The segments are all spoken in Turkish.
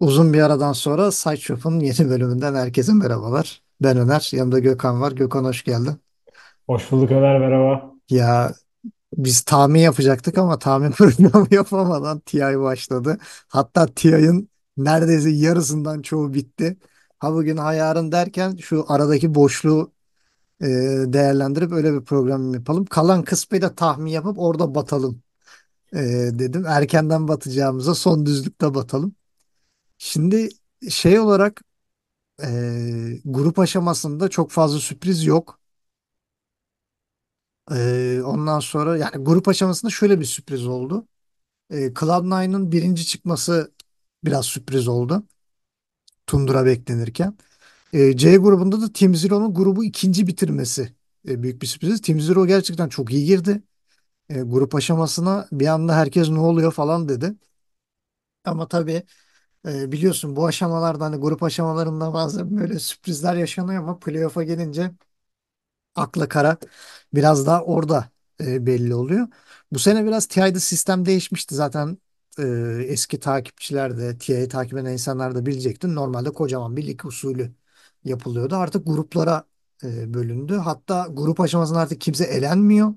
Uzun bir aradan sonra Sideshop'un yeni bölümünden herkese merhabalar. Ben Öner, yanımda Gökhan var. Gökhan hoş geldin. Hoş bulduk Öner, merhaba. Ya biz tahmin yapacaktık ama tahmin programı yapamadan TI başladı. Hatta TI'nin neredeyse yarısından çoğu bitti. Ha bugün ha yarın derken şu aradaki boşluğu e, değerlendirip öyle bir program yapalım. Kalan kısmı da tahmin yapıp orada batalım e, dedim. Erkenden batacağımıza son düzlükte batalım. Şimdi şey olarak e, grup aşamasında çok fazla sürpriz yok. E, ondan sonra yani grup aşamasında şöyle bir sürpriz oldu. E, Cloud9'un birinci çıkması biraz sürpriz oldu. Tundra beklenirken. E, C grubunda da Team Zero'nun grubu ikinci bitirmesi e, büyük bir sürpriz. Team Zero gerçekten çok iyi girdi. E, grup aşamasına bir anda herkes ne oluyor falan dedi. Ama tabii e, biliyorsun bu aşamalarda hani grup aşamalarında bazen böyle sürprizler yaşanıyor ama playoff'a gelince akla kara biraz daha orada e, belli oluyor. Bu sene biraz TI'de sistem değişmişti zaten e, eski takipçiler de TI'yi takip eden insanlar da bilecekti. Normalde kocaman bir lig usulü yapılıyordu. Artık gruplara e, bölündü. Hatta grup aşamasında artık kimse elenmiyor.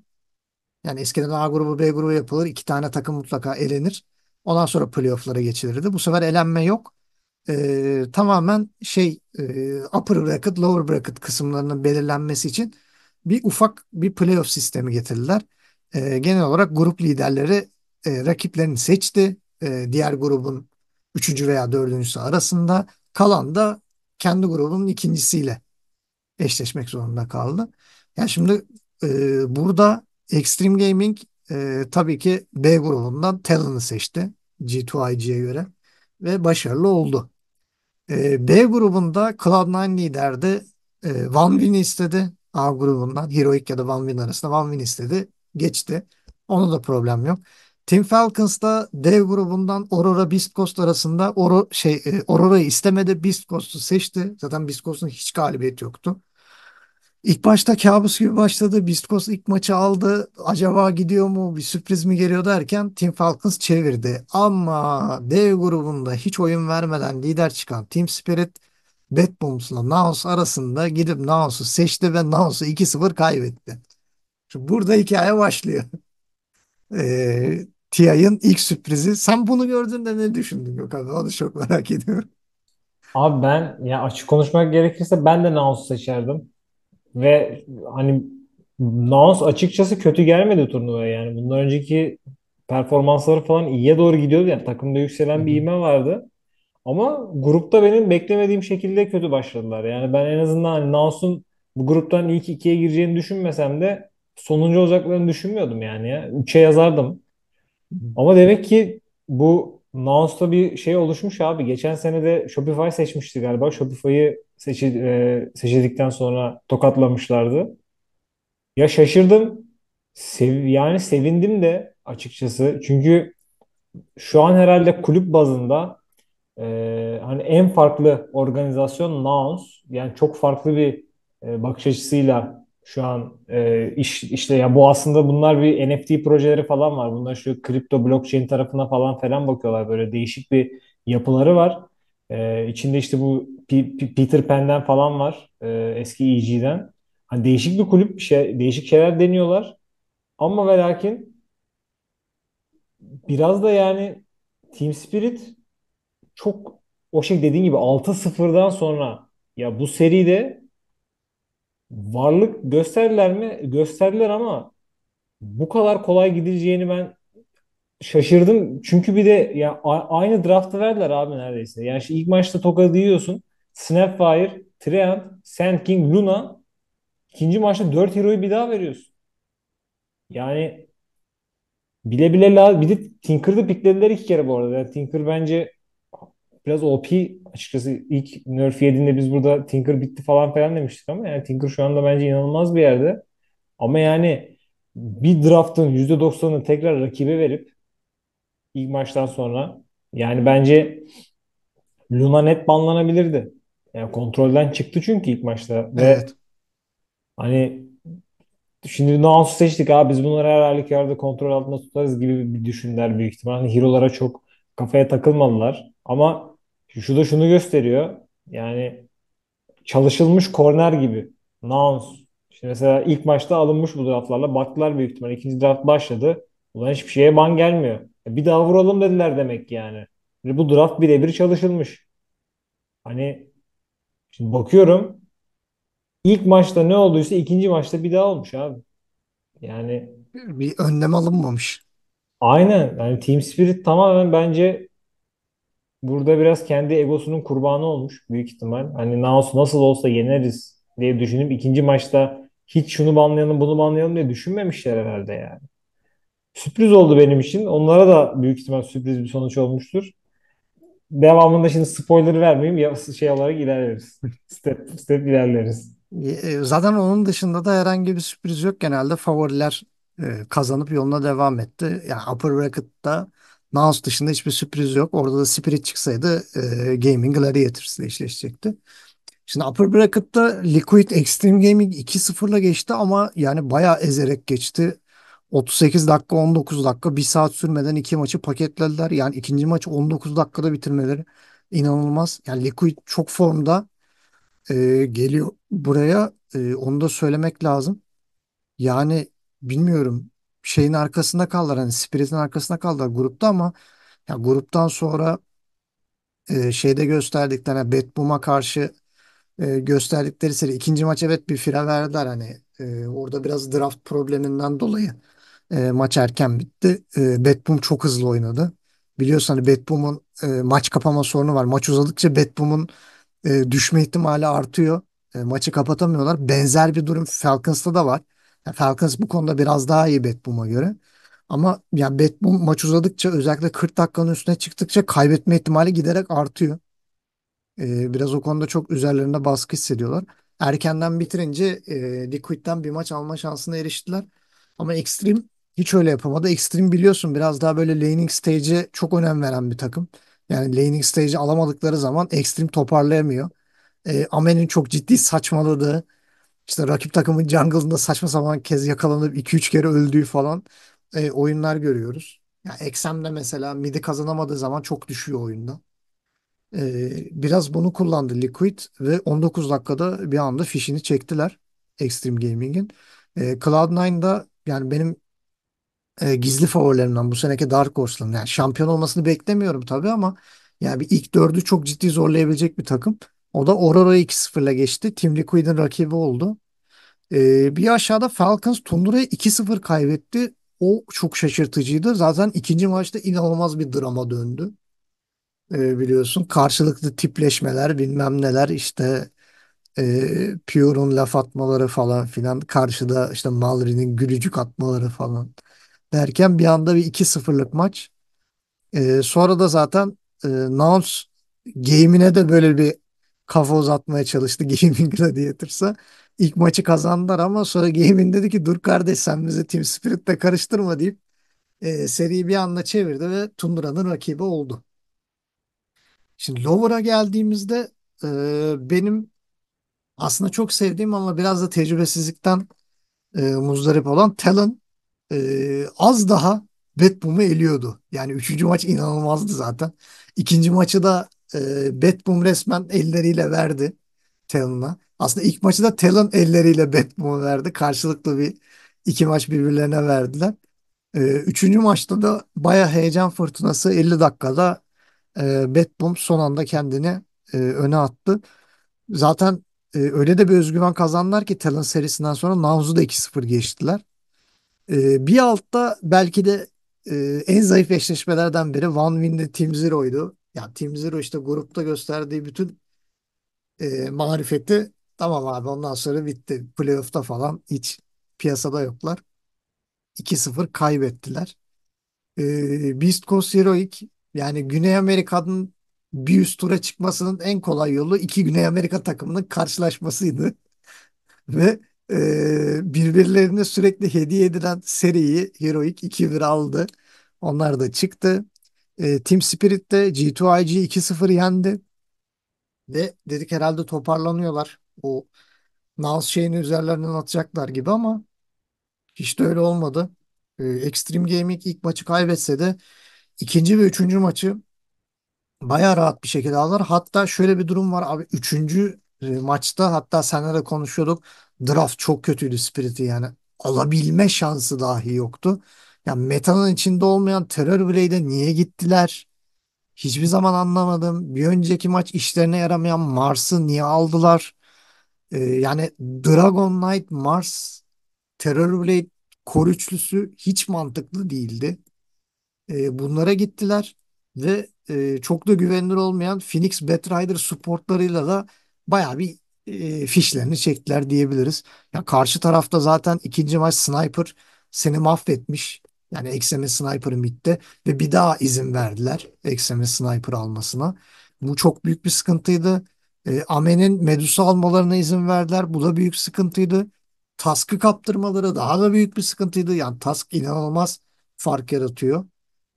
Yani eskiden A grubu B grubu yapılır. iki tane takım mutlaka elenir. Ondan sonra playoff'lara geçilirdi. Bu sefer elenme yok. E, tamamen şey e, upper bracket, lower bracket kısımlarının belirlenmesi için bir ufak bir playoff sistemi getirdiler. E, genel olarak grup liderleri e, rakiplerini seçti. E, diğer grubun üçüncü veya dördüncüsü arasında. Kalan da kendi grubunun ikincisiyle eşleşmek zorunda kaldı. Yani şimdi e, burada Extreme Gaming e, tabii ki B grubundan Talon'ı seçti G2IG'ye göre ve başarılı oldu. E, B grubunda Cloud9 liderdi. E, Van Vin istedi A grubundan. Heroic ya da Van Vin arasında Van Vin istedi. Geçti. Onu da problem yok. Tim Falcons da D grubundan Aurora Beast Coast arasında Oro, şey, e, Aurora'yı istemedi. Beast Coast'u seçti. Zaten Beast Coast'un hiç galibiyeti yoktu. İlk başta kabus gibi başladı. Bistkos ilk maçı aldı. Acaba gidiyor mu? Bir sürpriz mi geliyor derken Team Falcons çevirdi. Ama D grubunda hiç oyun vermeden lider çıkan Team Spirit Bad Bombs'la Naos arasında gidip Naos'u seçti ve Naos'u 2-0 kaybetti. Şimdi burada hikaye başlıyor. e, ee, TI'nin ilk sürprizi. Sen bunu gördüğünde ne düşündün Gökhan? Onu çok merak ediyorum. Abi ben ya açık konuşmak gerekirse ben de Naos'u seçerdim. Ve hani Nouns açıkçası kötü gelmedi turnuvaya yani. Bundan önceki performansları falan iyiye doğru gidiyordu. Yani takımda yükselen Hı-hı. bir ivme vardı. Ama grupta benim beklemediğim şekilde kötü başladılar. Yani ben en azından hani Nouns'un bu gruptan ilk ikiye gireceğini düşünmesem de sonuncu olacaklarını düşünmüyordum yani ya. Üçe yazardım. Ama demek ki bu Nouns'ta bir şey oluşmuş abi. Geçen sene de Shopify seçmişti galiba. Shopify'ı seçil, e, seçildikten sonra tokatlamışlardı. Ya şaşırdım sev, yani sevindim de açıkçası. Çünkü şu an herhalde kulüp bazında e, hani en farklı organizasyon Nouns. Yani çok farklı bir e, bakış açısıyla şu an e, iş işte ya bu aslında bunlar bir NFT projeleri falan var. Bunlar şu kripto blockchain tarafına falan falan bakıyorlar. Böyle değişik bir yapıları var. E, içinde işte bu Peter Pan'den falan var. E, eski EG'den. Hani değişik bir kulüp. Şey, değişik şeyler deniyorlar. Ama ve lakin biraz da yani Team Spirit çok o şey dediğin gibi 6-0'dan sonra ya bu seride varlık gösterdiler mi? Gösterdiler ama bu kadar kolay gideceğini ben şaşırdım. Çünkü bir de ya aynı draftı verdiler abi neredeyse. Yani işte ilk maçta tokadı yiyorsun. Snapfire, Treant, Sand King, Luna ikinci maçta 4 hero'yu bir daha veriyorsun. Yani bile bile lazım. Bir de Tinker'da piklediler iki kere bu arada. Yani Tinker bence biraz OP açıkçası ilk nerf yediğinde biz burada Tinker bitti falan falan demiştik ama yani Tinker şu anda bence inanılmaz bir yerde. Ama yani bir draft'ın %90'ını tekrar rakibe verip ilk maçtan sonra yani bence Luna net banlanabilirdi. Yani kontrolden çıktı çünkü ilk maçta. Ve evet. hani şimdi Nouns'u seçtik abi biz bunları her halükarda kontrol altında tutarız gibi bir düşünler büyük ihtimal. Hani Hero'lara çok kafaya takılmadılar. Ama şu da şunu gösteriyor. Yani çalışılmış korner gibi. Nouns. Şimdi mesela ilk maçta alınmış bu draftlarla. Baktılar büyük ihtimal. ikinci draft başladı. Ulan hiçbir şeye ban gelmiyor. E, bir daha vuralım dediler demek yani. Bu draft birebir çalışılmış. Hani Şimdi bakıyorum ilk maçta ne olduysa ikinci maçta bir daha olmuş abi. Yani Bir önlem alınmamış. aynen yani Team Spirit tamamen bence burada biraz kendi egosunun kurbanı olmuş büyük ihtimal. Hani Naos nasıl olsa yeneriz diye düşünüp ikinci maçta hiç şunu banlayalım bunu banlayalım diye düşünmemişler herhalde yani. Sürpriz oldu benim için. Onlara da büyük ihtimal sürpriz bir sonuç olmuştur devamında şimdi spoiler vermeyeyim ya şey olarak ilerleriz. step step ilerleriz. E, zaten onun dışında da herhangi bir sürpriz yok. Genelde favoriler e, kazanıp yoluna devam etti. Yani upper bracket'ta Nouns dışında hiçbir sürpriz yok. Orada da Spirit çıksaydı e, Gaming Gladiators ile eşleşecekti. Şimdi upper bracket'ta Liquid Extreme Gaming 2-0'la geçti ama yani bayağı ezerek geçti. 38 dakika 19 dakika 1 saat sürmeden iki maçı paketlediler. Yani ikinci maçı 19 dakikada bitirmeleri inanılmaz. Yani Liquid çok formda e, geliyor buraya. E, onu da söylemek lazım. Yani bilmiyorum şeyin arkasında kaldılar. Hani Spirit'in arkasında kaldılar grupta ama ya gruptan sonra e, şeyde gösterdiklerine yani Betbum'a karşı e, gösterdikleri seri ikinci maç evet bir fire verdiler hani e, orada biraz draft probleminden dolayı e, maç erken bitti. E, Betbum çok hızlı oynadı. Biliyorsun hani Betbum'un e, maç kapama sorunu var. Maç uzadıkça Betbum'un e, düşme ihtimali artıyor. E, maçı kapatamıyorlar. Benzer bir durum Falcons'ta da var. Yani Falcons bu konuda biraz daha iyi Betbum'a göre. Ama yani Betbum maç uzadıkça özellikle 40 dakikanın üstüne çıktıkça kaybetme ihtimali giderek artıyor. E, biraz o konuda çok üzerlerinde baskı hissediyorlar. Erkenden bitirince e, Liquid'den bir maç alma şansına eriştiler. Ama Extreme hiç öyle yapamadı. Extreme biliyorsun biraz daha böyle laning stage'e çok önem veren bir takım. Yani laning stage'i alamadıkları zaman Extreme toparlayamıyor. E, Amen'in çok ciddi saçmaladığı, işte rakip takımın jungle'ında saçma sapan kez yakalanıp 2-3 kere öldüğü falan e, oyunlar görüyoruz. Yani Exem de mesela midi kazanamadığı zaman çok düşüyor oyunda. E, biraz bunu kullandı Liquid ve 19 dakikada bir anda fişini çektiler Extreme Gaming'in. E, ee, Cloud9'da yani benim e, gizli favorilerimden bu seneki Dark Horse'ların. Yani şampiyon olmasını beklemiyorum tabii ama yani bir ilk dördü çok ciddi zorlayabilecek bir takım. O da Aurora 2-0'la geçti. Tim Liquid'in rakibi oldu. E, bir aşağıda Falcons Tundura'ya 2-0 kaybetti. O çok şaşırtıcıydı. Zaten ikinci maçta inanılmaz bir drama döndü. E, biliyorsun karşılıklı tipleşmeler bilmem neler işte e, Pure'un laf atmaları falan filan karşıda işte Malry'nin gülücük atmaları falan derken bir anda bir 2-0'lık maç. E, sonra da zaten e, Nouns game'ine de böyle bir kafa uzatmaya çalıştı Gaming Gladiators'a. İlk maçı kazandılar ama sonra Gaming dedi ki dur kardeş sen bizi Team Spirit'le karıştırma deyip e, seriyi bir anda çevirdi ve Tundranın rakibi oldu. Şimdi Lower'a geldiğimizde e, benim aslında çok sevdiğim ama biraz da tecrübesizlikten e, muzdarip olan Talon e, az daha Betbum'u eliyordu. Yani üçüncü maç inanılmazdı zaten. İkinci maçı da e, Betbum resmen elleriyle verdi Talon'a. Aslında ilk maçı da Talon elleriyle Betbum'u verdi. Karşılıklı bir iki maç birbirlerine verdiler. E, üçüncü maçta da baya heyecan fırtınası 50 dakikada e, Betbum son anda kendini e, öne attı. Zaten e, öyle de bir özgüven kazandılar ki Talon serisinden sonra Nauzu da 2-0 geçtiler. Ee, bir altta belki de e, en zayıf eşleşmelerden biri One Win'de Team Zero'ydu. Yani Team Zero işte grupta gösterdiği bütün e, marifeti tamam abi ondan sonra bitti. Playoff'ta falan hiç piyasada yoklar. 2-0 kaybettiler. E, Beast Coast Heroic yani Güney Amerika'nın bir üst tura çıkmasının en kolay yolu iki Güney Amerika takımının karşılaşmasıydı. Ve e, birbirlerine sürekli hediye edilen seriyi Heroic 2 1 aldı. Onlar da çıktı. E, Team Spirit de G2IG 2-0 yendi. Ve dedik herhalde toparlanıyorlar. O Naz şeyini üzerlerinden atacaklar gibi ama hiç de öyle olmadı. E, Extreme Gaming ilk maçı kaybetse de ikinci ve üçüncü maçı baya rahat bir şekilde aldılar. Hatta şöyle bir durum var abi. Üçüncü e, maçta hatta senle de konuşuyorduk draft çok kötüydü Spirit'i yani alabilme şansı dahi yoktu. Yani metanın içinde olmayan Terror Blade'e niye gittiler? Hiçbir zaman anlamadım. Bir önceki maç işlerine yaramayan Mars'ı niye aldılar? Ee, yani Dragon Knight, Mars, Terror Blade kor hiç mantıklı değildi. Ee, bunlara gittiler ve e, çok da güvenilir olmayan Phoenix Batrider supportlarıyla da baya bir fişlerini çektiler diyebiliriz. Ya karşı tarafta zaten ikinci maç Sniper seni mahvetmiş. Yani XM Sniper'ı midde ve bir daha izin verdiler XM Sniper almasına. Bu çok büyük bir sıkıntıydı. E, Amen'in Medusa almalarına izin verdiler. Bu da büyük sıkıntıydı. Task'ı kaptırmaları daha da büyük bir sıkıntıydı. Yani Task inanılmaz fark yaratıyor.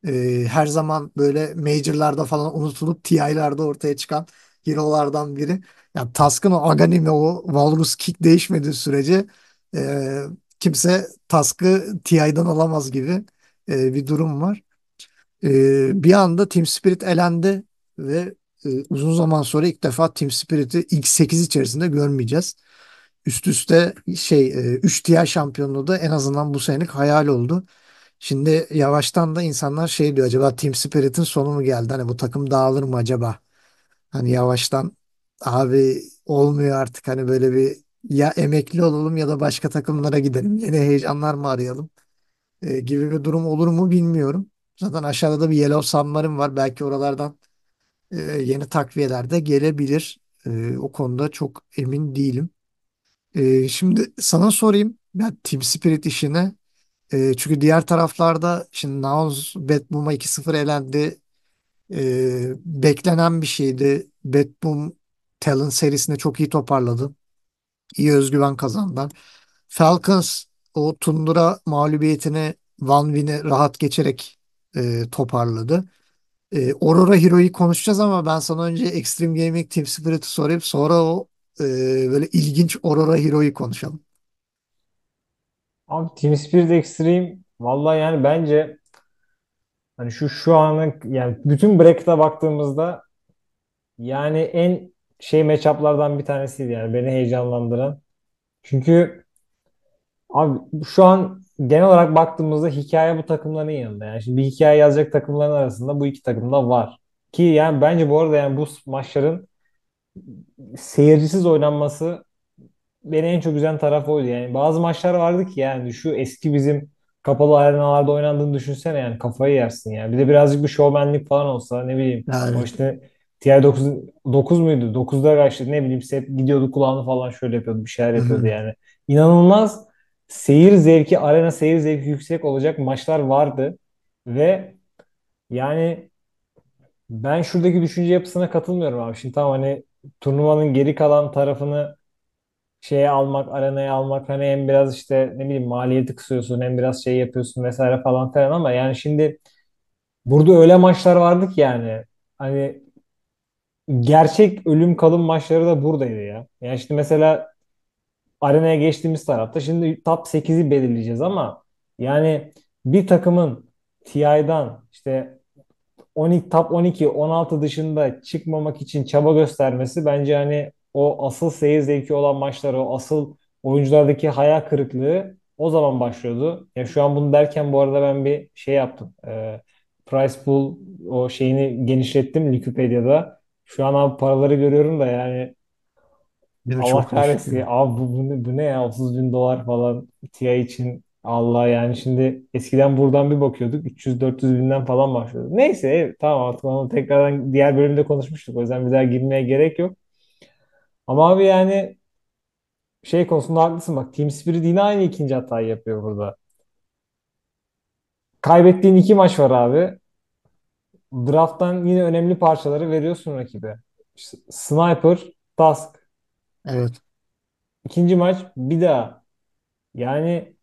E, her zaman böyle Major'larda falan unutulup TI'larda ortaya çıkan hero'lardan biri yani Task'ın o Agani ve o Walrus kick değişmediği sürece e, kimse Task'ı TI'den alamaz gibi e, bir durum var. E, bir anda Team Spirit elendi ve e, uzun zaman sonra ilk defa Team Spirit'i ilk 8 içerisinde görmeyeceğiz. Üst üste şey e, 3 TI şampiyonluğu da en azından bu senelik hayal oldu. Şimdi yavaştan da insanlar şey diyor acaba Team Spirit'in sonu mu geldi? Hani bu takım dağılır mı acaba? Hani yavaştan abi olmuyor artık hani böyle bir ya emekli olalım ya da başka takımlara gidelim. Yeni heyecanlar mı arayalım e, gibi bir durum olur mu bilmiyorum. Zaten aşağıda da bir Yellow Submarine var. Belki oralardan e, yeni takviyeler de gelebilir. E, o konuda çok emin değilim. E, şimdi sana sorayım. Ben Team Spirit işine e, çünkü diğer taraflarda şimdi Nouns Batboom'a 2-0 elendi. E, beklenen bir şeydi. Batboom Talon serisinde çok iyi toparladı. İyi özgüven kazandı. Falcons o Tundura mağlubiyetini Van Win'i rahat geçerek e, toparladı. E, Aurora Hero'yu konuşacağız ama ben sana önce Extreme Gaming Team Spirit'i sorayım. Sonra o e, böyle ilginç Aurora Hero'yu konuşalım. Abi Team Spirit Extreme vallahi yani bence hani şu şu anın yani bütün bracket'a baktığımızda yani en şey matchup'lardan bir tanesiydi yani beni heyecanlandıran. Çünkü abi şu an genel olarak baktığımızda hikaye bu takımların yanında. Yani şimdi bir hikaye yazacak takımların arasında bu iki takım da var. Ki yani bence bu arada yani bu maçların seyircisiz oynanması beni en çok güzel taraf oydu. Yani bazı maçlar vardı ki yani şu eski bizim kapalı arenalarda oynandığını düşünsene yani kafayı yersin yani. Bir de birazcık bir şovmenlik falan olsa ne bileyim. Yani. O işte Diğer 9, 9 muydu? 9'da kaçtı ne bileyim hep gidiyordu kulağını falan şöyle yapıyordu bir şeyler yapıyordu yani. İnanılmaz seyir zevki, arena seyir zevki yüksek olacak maçlar vardı. Ve yani ben şuradaki düşünce yapısına katılmıyorum abi. Şimdi tamam hani turnuvanın geri kalan tarafını şeye almak, arenaya almak hani hem biraz işte ne bileyim maliyeti kısıyorsun hem biraz şey yapıyorsun vesaire falan filan ama yani şimdi burada öyle maçlar vardı ki yani hani gerçek ölüm kalım maçları da buradaydı ya. Yani şimdi mesela arenaya geçtiğimiz tarafta şimdi top 8'i belirleyeceğiz ama yani bir takımın TI'dan işte 12, top 12, 16 dışında çıkmamak için çaba göstermesi bence hani o asıl seyir zevki olan maçları, o asıl oyunculardaki hayal kırıklığı o zaman başlıyordu. Ya şu an bunu derken bu arada ben bir şey yaptım. Ee, Price Pool o şeyini genişlettim Wikipedia'da. Şu an abi paraları görüyorum da yani Bir Allah çokmuş. kahretsin. Abi bu, bu, ne, bu ne ya 30 bin dolar falan TIA için Allah yani şimdi eskiden buradan bir bakıyorduk 300-400 binden falan başlıyorduk. Neyse tamam artık onu tekrardan diğer bölümde konuşmuştuk. O yüzden bir daha girmeye gerek yok. Ama abi yani şey konusunda haklısın bak Team Spirit yine aynı ikinci hatayı yapıyor burada. Kaybettiğin iki maç var abi draft'tan yine önemli parçaları veriyorsun rakibe. Sniper, Task. Evet. İkinci maç bir daha. Yani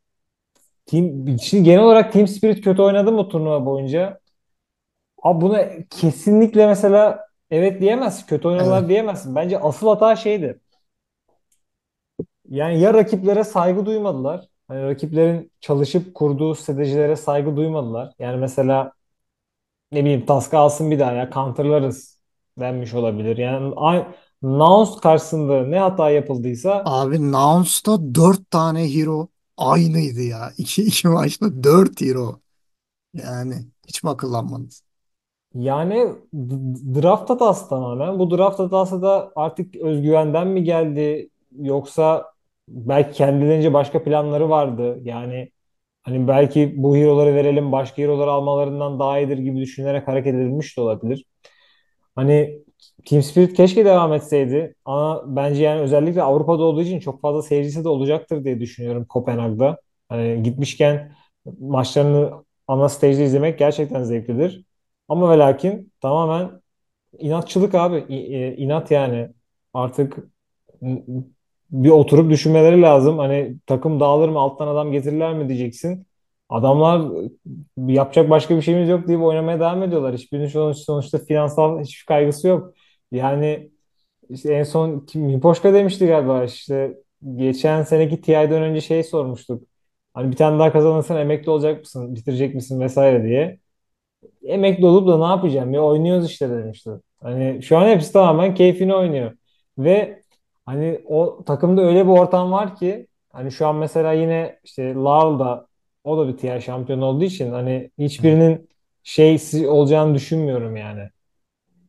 team, şimdi genel olarak Team Spirit kötü oynadı mı turnuva boyunca? Abi buna kesinlikle mesela evet diyemezsin. Kötü oynadılar evet. diyemezsin. Bence asıl hata şeydi. Yani ya rakiplere saygı duymadılar. Hani rakiplerin çalışıp kurduğu stratejilere saygı duymadılar. Yani mesela ne bileyim task alsın bir daha ya counterlarız denmiş olabilir. Yani Nouns karşısında ne hata yapıldıysa Abi Nouns'ta 4 tane hero aynıydı ya. 2 iki maçta 4 hero. Yani hiç mi akıllanmadınız? yani draft hatası tamamen. Bu draft hatası da artık özgüvenden mi geldi yoksa belki kendilerince başka planları vardı. Yani Hani belki bu hero'ları verelim başka hero'ları almalarından daha iyidir gibi düşünerek hareket edilmiş de olabilir. Hani Team Spirit keşke devam etseydi ama bence yani özellikle Avrupa'da olduğu için çok fazla seyircisi de olacaktır diye düşünüyorum Kopenhag'da. Hani gitmişken maçlarını ana stage'de izlemek gerçekten zevklidir. Ama ve lakin tamamen inatçılık abi. İ- e, inat yani. Artık bir oturup düşünmeleri lazım. Hani takım dağılır mı alttan adam getirirler mi diyeceksin. Adamlar yapacak başka bir şeyimiz yok deyip oynamaya devam ediyorlar. Hiçbirinin sonuç, sonuçta finansal hiçbir kaygısı yok. Yani işte en son Mipoşka demişti galiba işte geçen seneki TI'den önce şey sormuştuk. Hani bir tane daha kazanırsan emekli olacak mısın, bitirecek misin vesaire diye. Emekli olup da ne yapacağım ya oynuyoruz işte demişti. Hani şu an hepsi tamamen keyfini oynuyor. Ve Hani o takımda öyle bir ortam var ki hani şu an mesela yine işte Lal da o da bir tier şampiyon olduğu için hani hiçbirinin şey olacağını düşünmüyorum yani.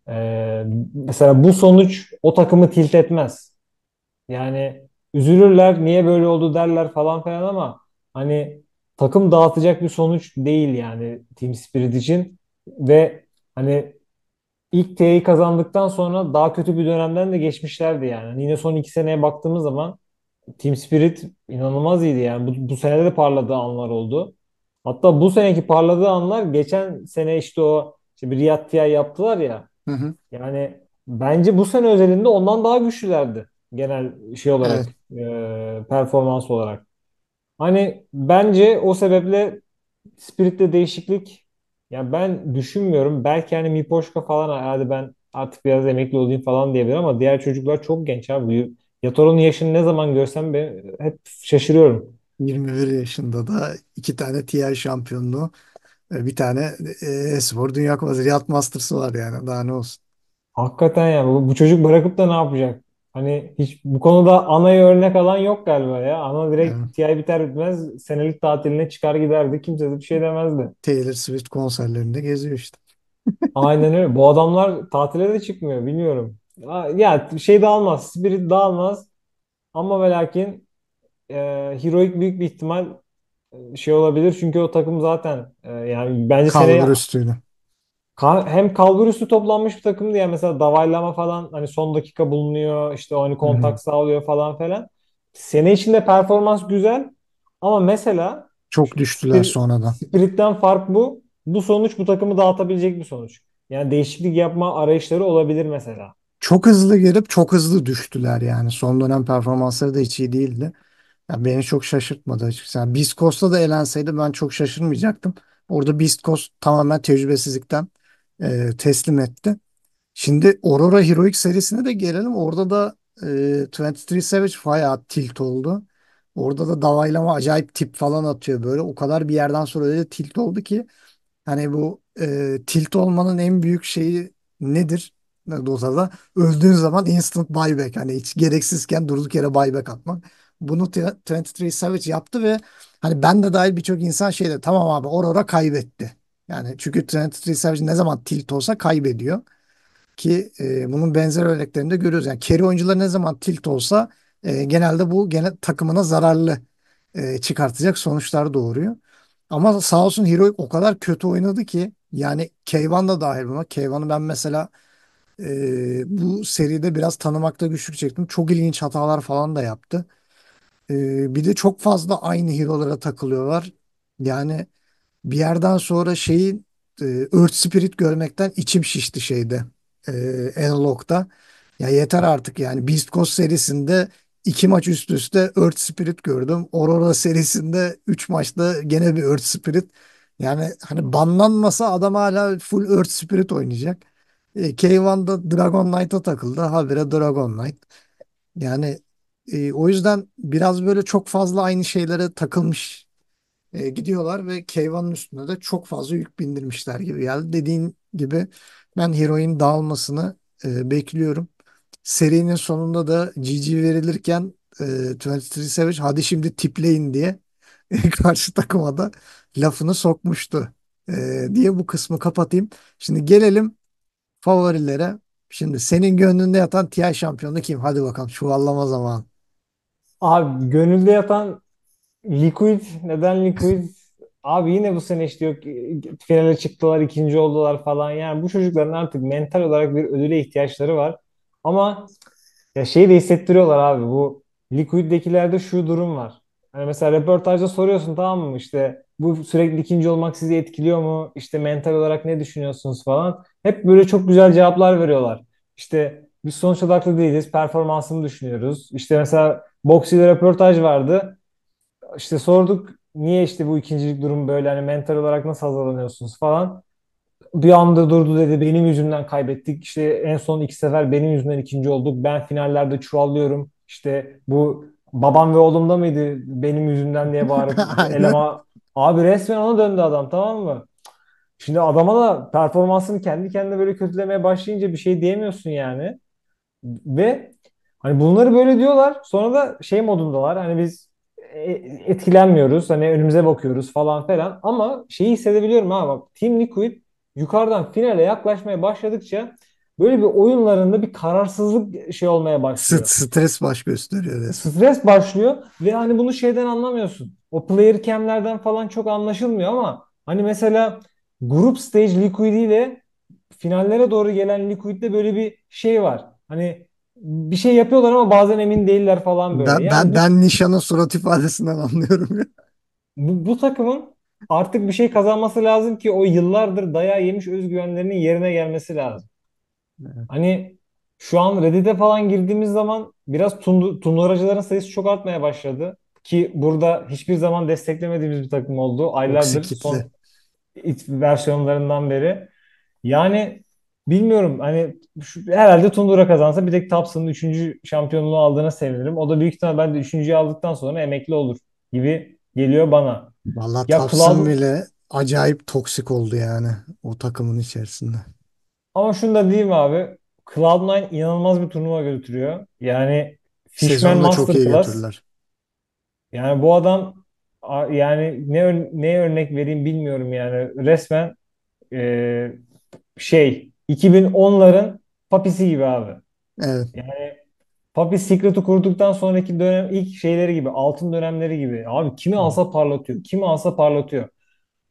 Ee, mesela bu sonuç o takımı tilt etmez. Yani üzülürler niye böyle oldu derler falan filan ama hani takım dağıtacak bir sonuç değil yani Team Spirit için ve hani ilk T'yi kazandıktan sonra daha kötü bir dönemden de geçmişlerdi yani. Hani yine son iki seneye baktığımız zaman Team Spirit inanılmaz iyiydi yani. Bu, bu senede de parladığı anlar oldu. Hatta bu seneki parladığı anlar geçen sene işte o işte bir Riyad Tiyah yaptılar ya. Hı hı. Yani bence bu sene özelinde ondan daha güçlülerdi genel şey olarak evet. e, performans olarak. Hani bence o sebeple Spirit'te değişiklik yani ben düşünmüyorum. Belki hani Mipoşka falan herhalde ben artık biraz emekli olayım falan diyebilir ama diğer çocuklar çok genç abi. Yatoron'un yaşını ne zaman görsem ben hep şaşırıyorum. 21 yaşında da iki tane TI şampiyonluğu, e, bir tane e, e-spor Dünya Kupası, Riyad Masters'ı var yani. Daha ne olsun. Hakikaten ya bu, bu çocuk bırakıp da ne yapacak? Hani hiç bu konuda anaya örnek alan yok galiba ya. Ana direkt Evet. TI biter bitmez senelik tatiline çıkar giderdi. Kimse de bir şey demezdi. Taylor Swift konserlerinde geziyor işte. Aynen öyle. Bu adamlar tatile de çıkmıyor. Bilmiyorum. Ya ya şey dağılmaz. Spirit dağılmaz. Ama ve lakin e, Heroic büyük bir ihtimal e, şey olabilir. Çünkü o takım zaten e, yani bence seneye Kaldır hem kalbur üstü toplanmış bir takım diye mesela davaylama falan hani son dakika bulunuyor işte hani kontak Hı-hı. sağlıyor falan filan. Sene içinde performans güzel ama mesela çok düştüler spir- sonradan. Spirit'ten fark bu. Bu sonuç bu takımı dağıtabilecek bir sonuç. Yani değişiklik yapma arayışları olabilir mesela. Çok hızlı gelip çok hızlı düştüler yani. Son dönem performansları da hiç iyi değildi. Ya beni çok şaşırtmadı açıkçası. Yani Beast da elenseydi ben çok şaşırmayacaktım. Orada Beast tamamen tecrübesizlikten e, teslim etti. Şimdi Aurora Heroic serisine de gelelim. Orada da e, 23 Savage bayağı tilt oldu. Orada da davaylama acayip tip falan atıyor böyle. O kadar bir yerden sonra öyle tilt oldu ki hani bu e, tilt olmanın en büyük şeyi nedir? Dota'da öldüğün zaman instant buyback hani hiç gereksizken durduk yere buyback atmak. Bunu 23 Savage yaptı ve hani ben de dahil birçok insan şeyde tamam abi Aurora kaybetti. Yani çünkü Trent Reeser ne zaman tilt olsa kaybediyor. Ki e, bunun benzer örneklerini de görüyoruz. Yani carry oyuncuları ne zaman tilt olsa e, genelde bu gene takımına zararlı e, çıkartacak sonuçlar doğuruyor. Ama sağ olsun Heroic o kadar kötü oynadı ki yani Keyvan da dahil buna. Keyvan'ı ben mesela e, bu seride biraz tanımakta güçlük çektim. Çok ilginç hatalar falan da yaptı. E, bir de çok fazla aynı hero'lara takılıyorlar. Yani bir yerden sonra şeyi e, Earth Spirit görmekten içim şişti şeyde e, Analog'da. Ya yeter artık yani Beast Coast serisinde iki maç üst üste Earth Spirit gördüm. Aurora serisinde üç maçta gene bir Earth Spirit. Yani hani banlanmasa adam hala full Earth Spirit oynayacak. E, K1'da Dragon Knight'a takıldı. Habire Dragon Knight. Yani e, o yüzden biraz böyle çok fazla aynı şeylere takılmış e, gidiyorlar ve Keyvan'ın üstüne de çok fazla yük bindirmişler gibi geldi. Dediğin gibi ben heroin dağılmasını e, bekliyorum. Serinin sonunda da GG verilirken e, 23 Savage hadi şimdi tipleyin diye karşı takıma da lafını sokmuştu e, diye bu kısmı kapatayım. Şimdi gelelim favorilere. Şimdi senin gönlünde yatan TI şampiyonu kim? Hadi bakalım çuvallama zamanı. Abi gönülde yatan Liquid neden Liquid? Abi yine bu sene işte yok finale çıktılar, ikinci oldular falan. Yani bu çocukların artık mental olarak bir ödüle ihtiyaçları var. Ama ya şeyi de hissettiriyorlar abi bu Liquid'dekilerde şu durum var. Hani mesela röportajda soruyorsun tamam mı işte bu sürekli ikinci olmak sizi etkiliyor mu? İşte mental olarak ne düşünüyorsunuz falan. Hep böyle çok güzel cevaplar veriyorlar. İşte biz sonuç odaklı değiliz. Performansını düşünüyoruz. İşte mesela Boxy'de röportaj vardı işte sorduk niye işte bu ikincilik durum böyle hani mental olarak nasıl hazırlanıyorsunuz falan. Bir anda durdu dedi benim yüzümden kaybettik işte en son iki sefer benim yüzümden ikinci olduk ben finallerde çuvallıyorum işte bu babam ve oğlum da mıydı benim yüzümden diye bağırıp elema abi resmen ona döndü adam tamam mı? Şimdi adama da performansını kendi kendine böyle kötülemeye başlayınca bir şey diyemiyorsun yani. Ve hani bunları böyle diyorlar. Sonra da şey modundalar. Hani biz e, etkilenmiyoruz. Hani önümüze bakıyoruz falan filan. Ama şeyi hissedebiliyorum ha bak Team Liquid yukarıdan finale yaklaşmaya başladıkça böyle bir oyunlarında bir kararsızlık şey olmaya başlıyor. Stres baş gösteriyor resmen. Stres başlıyor ve hani bunu şeyden anlamıyorsun. O player cam'lerden falan çok anlaşılmıyor ama hani mesela grup stage Liquid ile finallere doğru gelen Liquid'de böyle bir şey var. Hani bir şey yapıyorlar ama bazen emin değiller falan böyle. Ben, Yani ben, bu, ben Nişan'ın surat ifadesinden anlıyorum ya. bu, bu takımın artık bir şey kazanması lazım ki o yıllardır daya yemiş özgüvenlerinin yerine gelmesi lazım. Evet. Hani şu an Reddit'e falan girdiğimiz zaman biraz tunduracıların sayısı çok artmaya başladı. Ki burada hiçbir zaman desteklemediğimiz bir takım oldu. Toksik Aylardır son versiyonlarından beri. Yani Bilmiyorum hani şu, herhalde Tundura kazansa bir tek Tapsın'ın 3. şampiyonluğu aldığına sevinirim. O da büyük ihtimal ben de 3.yi aldıktan sonra emekli olur gibi geliyor bana. Valla Tapsın bile acayip toksik oldu yani o takımın içerisinde. Ama şunu da diyeyim abi. Cloud9 inanılmaz bir turnuva götürüyor. Yani Fishman Masterclass. Yani bu adam yani ne ne örnek vereyim bilmiyorum yani resmen e, şey 2010'ların Papis'i gibi abi. Evet. Yani Papi Secret'ı kurduktan sonraki dönem ilk şeyleri gibi, altın dönemleri gibi. Abi kimi alsa parlatıyor, kimi alsa parlatıyor.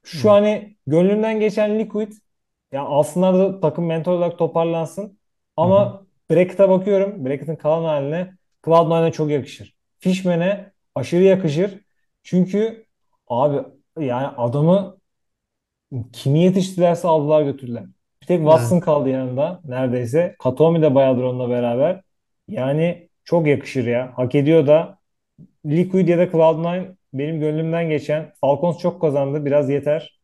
Şu hani gönlümden geçen Liquid ya aslında da takım mentor olarak toparlansın. Ama Hı. Bracket'a bakıyorum. Bracket'in kalan haline Cloud9'a çok yakışır. Fishman'e aşırı yakışır. Çünkü abi yani adamı kimi yetiştilerse aldılar götürdüler. Bir tek Watson evet. kaldı yanında neredeyse. Katomi de bayağıdır onunla beraber. Yani çok yakışır ya. Hak ediyor da. Liquid ya da Cloud9 benim gönlümden geçen. Falcons çok kazandı. Biraz yeter.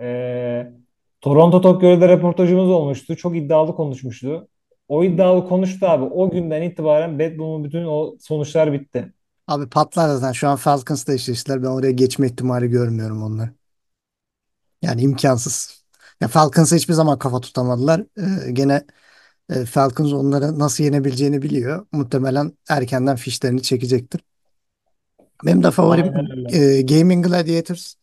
Ee, Toronto Tokyo'da röportajımız olmuştu. Çok iddialı konuşmuştu. O iddialı konuştu abi. O günden itibaren Bad Boom'un bütün o sonuçlar bitti. Abi patlar zaten. Şu an Falcons'la eşleştiler. Ben oraya geçme ihtimali görmüyorum onları. Yani imkansız. Ya Falcons'a hiçbir zaman kafa tutamadılar. Ee, gene e, Falcons onları nasıl yenebileceğini biliyor. Muhtemelen erkenden fişlerini çekecektir. Benim de favorim e, Gaming Gladiators.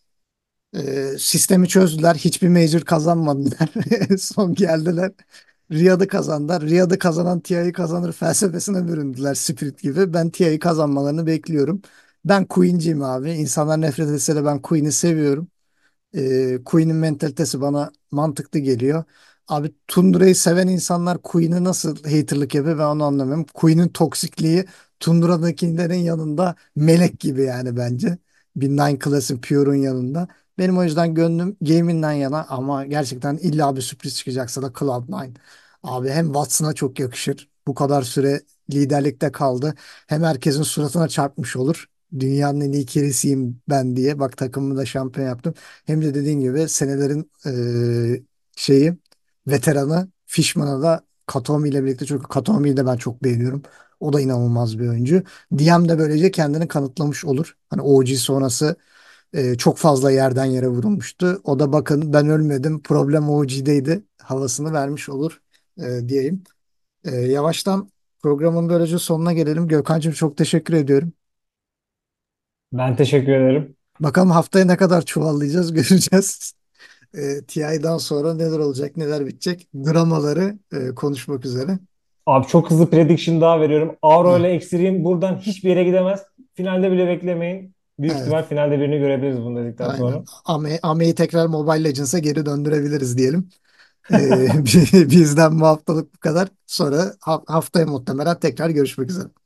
E, sistemi çözdüler. Hiçbir major kazanmadılar. Son geldiler. Riyad'ı kazandılar. Riyad'ı kazanan TIA'yı kazanır felsefesine büründüler Spirit gibi. Ben TIA'yı kazanmalarını bekliyorum. Ben Queen'ciyim abi. İnsanlar nefret etse de ben Queen'i seviyorum e, Queen'in mentalitesi bana mantıklı geliyor. Abi Tundra'yı seven insanlar Queen'e nasıl haterlık yapıyor ben onu anlamıyorum. Queen'in toksikliği Tundra'dakilerin yanında melek gibi yani bence. Bir Nine Class'ın Pure'un yanında. Benim o yüzden gönlüm Game'inden yana ama gerçekten illa bir sürpriz çıkacaksa da Cloud9. Abi hem Watson'a çok yakışır. Bu kadar süre liderlikte kaldı. Hem herkesin suratına çarpmış olur dünyanın en iyi keresiyim ben diye bak takımımı da şampiyon yaptım. Hem de dediğin gibi senelerin e, şeyi veteranı fişmana da Katomi ile birlikte çok Katomi'yi de ben çok beğeniyorum. O da inanılmaz bir oyuncu. Diem de böylece kendini kanıtlamış olur. Hani OG sonrası e, çok fazla yerden yere vurulmuştu. O da bakın ben ölmedim problem OG'deydi havasını vermiş olur e, diyeyim. E, yavaştan programın böylece sonuna gelelim. Gökhan'cığım çok teşekkür ediyorum. Ben teşekkür ederim. Bakalım haftaya ne kadar çuvallayacağız göreceğiz. E, ee, TI'dan sonra neler olacak, neler bitecek dramaları e, konuşmak üzere. Abi çok hızlı prediction daha veriyorum. Auro ile Exirim buradan hiçbir yere gidemez. Finalde bile beklemeyin. Büyük evet. ihtimal finalde birini görebiliriz bunu dedikten Aynen. sonra. Ame Ame'yi tekrar Mobile Legends'a geri döndürebiliriz diyelim. ee, bizden bu haftalık bu kadar. Sonra haftaya muhtemelen tekrar görüşmek üzere.